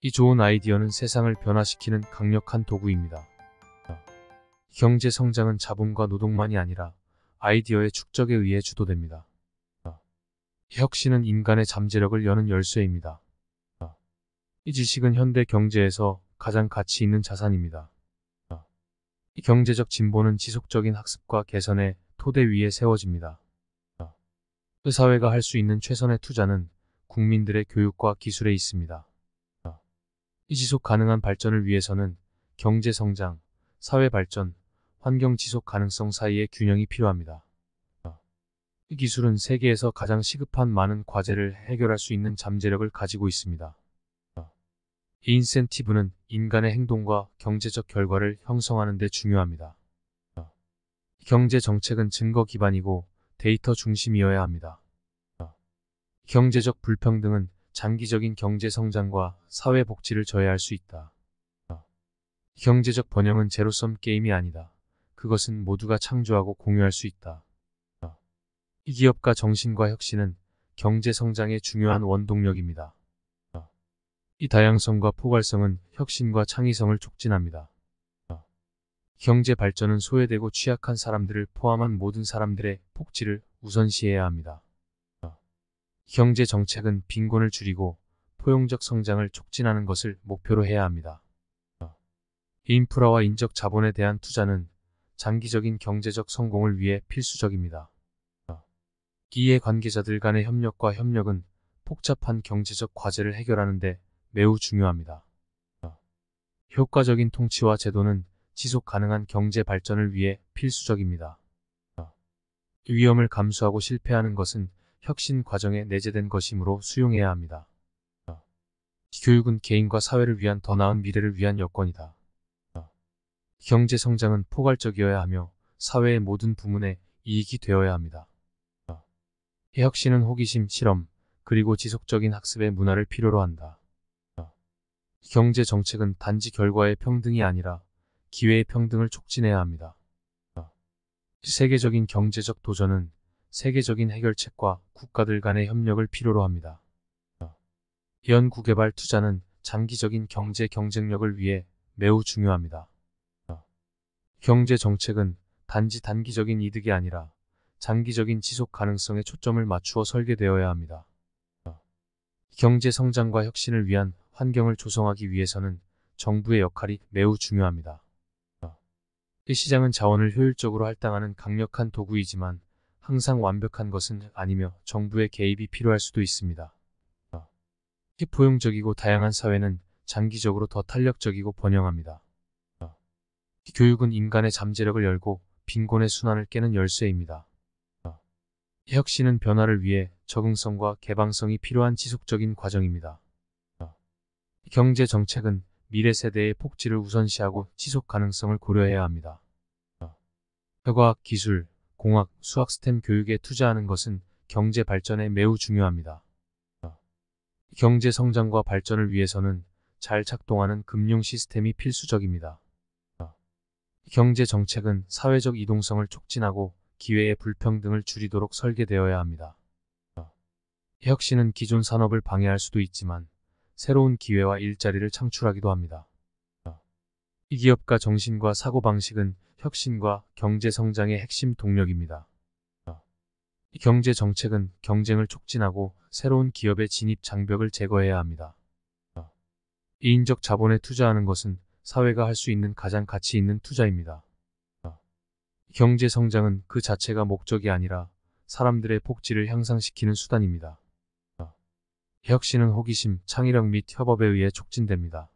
이 좋은 아이디어는 세상을 변화시키는 강력한 도구입니다. 경제 성장은 자본과 노동만이 아니라 아이디어의 축적에 의해 주도됩니다. 혁신은 인간의 잠재력을 여는 열쇠입니다. 이 지식은 현대 경제에서 가장 가치 있는 자산입니다. 이 경제적 진보는 지속적인 학습과 개선의 토대 위에 세워집니다. 그 사회가 할 수 있는 최선의 투자는 국민들의 교육과 기술에 있습니다. 이 지속 가능한 발전을 위해서는 경제 성장, 사회 발전, 환경 지속 가능성 사이의 균형이 필요합니다. 이 기술은 세계에서 가장 시급한 많은 과제를 해결할 수 있는 잠재력을 가지고 있습니다. 이 인센티브는 인간의 행동과 경제적 결과를 형성하는 데 중요합니다. 경제 정책은 증거 기반이고 데이터 중심이어야 합니다. 경제적 불평등은 장기적인 경제 성장과 사회 복지를 저해할 수 있다. 경제적 번영은 제로섬 게임이 아니다. 그것은 모두가 창조하고 공유할 수 있다. 이 기업가 정신과 혁신은 경제 성장의 중요한 원동력입니다. 이 다양성과 포괄성은 혁신과 창의성을 촉진합니다. 경제 발전은 소외되고 취약한 사람들을 포함한 모든 사람들의 복지를 우선시해야 합니다. 경제 정책은 빈곤을 줄이고 포용적 성장을 촉진하는 것을 목표로 해야 합니다. 인프라와 인적 자본에 대한 투자는 장기적인 경제적 성공을 위해 필수적입니다. 이해 관계자들 간의 협력과 협력은 복잡한 경제적 과제를 해결하는 데 매우 중요합니다. 효과적인 통치와 제도는 지속 가능한 경제 발전을 위해 필수적입니다. 위험을 감수하고 실패하는 것은 혁신 과정에 내재된 것이므로 수용해야 합니다. 교육은 개인과 사회를 위한 더 나은 미래를 위한 여건이다. 경제 성장은 포괄적이어야 하며 사회의 모든 부문에 이익이 되어야 합니다. 혁신은 호기심, 실험, 그리고 지속적인 학습의 문화를 필요로 한다. 경제 정책은 단지 결과의 평등이 아니라 기회의 평등을 촉진해야 합니다. 세계적인 경제적 도전은 세계적인 해결책과 국가들 간의 협력을 필요로 합니다. 연구개발 투자는 장기적인 경제 경쟁력을 위해 매우 중요합니다. 경제 정책은 단지 단기적인 이득이 아니라 장기적인 지속 가능성에 초점을 맞추어 설계되어야 합니다. 경제 성장과 혁신을 위한 환경을 조성하기 위해서는 정부의 역할이 매우 중요합니다. 시장은 자원을 효율적으로 할당하는 강력한 도구이지만 항상 완벽한 것은 아니며 정부의 개입이 필요할 수도 있습니다. 특히 포용적이고 다양한 사회는 장기적으로 더 탄력적이고 번영합니다. 교육은 인간의 잠재력을 열고 빈곤의 순환을 깨는 열쇠입니다. 혁신은 변화를 위해 적응성과 개방성이 필요한 지속적인 과정입니다. 경제 정책은 미래 세대의 폭지를 우선시하고 지속 가능성을 고려해야 합니다. 혁과학 기술, 공학, 수학 스템 교육에 투자하는 것은 경제 발전에 매우 중요합니다. 경제 성장과 발전을 위해서는 잘 작동하는 금융 시스템이 필수적입니다. 경제 정책은 사회적 이동성을 촉진하고 기회의 불평등을 줄이도록 설계되어야 합니다. 혁신은 기존 산업을 방해할 수도 있지만 새로운 기회와 일자리를 창출하기도 합니다. 이 기업가 정신과 사고방식은 혁신과 경제성장의 핵심 동력입니다. 이 경제 정책은 경쟁을 촉진하고 새로운 기업의 진입 장벽을 제거해야 합니다. 이인적 자본에 투자하는 것은 사회가 할 수 있는 가장 가치 있는 투자입니다. 경제 성장은 그 자체가 목적이 아니라 사람들의 복지를 향상시키는 수단입니다. 혁신은 호기심, 창의력 및 협업에 의해 촉진됩니다.